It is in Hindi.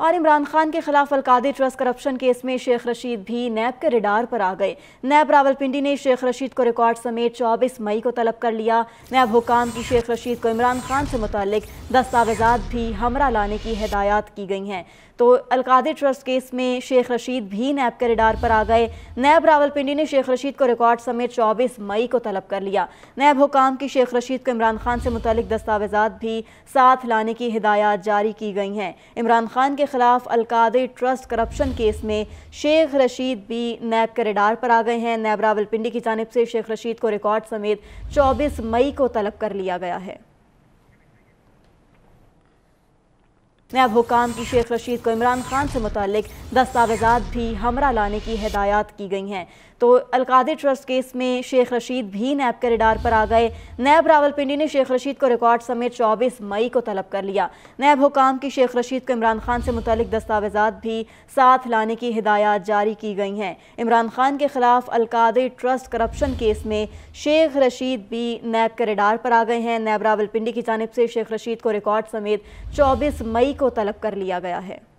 और इमरान खान के खिलाफ अलकादे ट्रस्ट करप्शन केस में शेख रशीद भी नैब के रिडार पर आ गए नैब रावलपिंडी ने शेख रशीद को रिकॉर्ड समेत 24 मई को तलब कर लिया नैब हुकाम की शेख रशीद को इमरान खान से मुतक दस्तावेजा भी हमरा लाने की हदायत की गई हैं तो अलकादे ट्रस्ट केस में शेख रशीद भी नैब के रिडार पर आ गए नैब रावलपिंडी ने शेख रशीद को रिकॉर्ड समेत चौबीस मई को तलब कर लिया नैब हुकाम की शेख रशीद को इमरान खान से मुतक दस्तावेजा भी साथ लाने की हिदायत जारी की गई हैं इमरान खान के के खिलाफ अलकादे ट्रस्ट करप्शन केस में शेख रशीद भी नैब के रिडार पर आ गए हैं नैब रावलपिंडी की जानब से शेख रशीद को रिकॉर्ड समेत 24 मई को तलब कर लिया गया है नैब हुकाम की शेख रशीद को इमरान खान से मुतक दस्तावेजा भी हमरा लाने की हदायत की गई हैं तो अलकादे ट्रस्ट केस में शेख रशीद भी नैब के रिडार पर आ गए नैब रावलपिंडी ने शेख रशीद को रिकॉर्ड समेत चौबीस मई को तलब कर लिया नैब हुकाम की शेख रशीद को इमरान खान से मुतक दस्तावेजा भी साथ लाने की हिदायत जारी की गई हैं इमरान खान के खिलाफ अलकादे ट्रस्ट करप्शन केस में शेख रशीद भी नैब के रिडार पर आ गए हैं नैब रावलपिंडी की जानब से शेख रशीद को रिकॉर्ड समेत चौबीस मई को तलब कर लिया गया है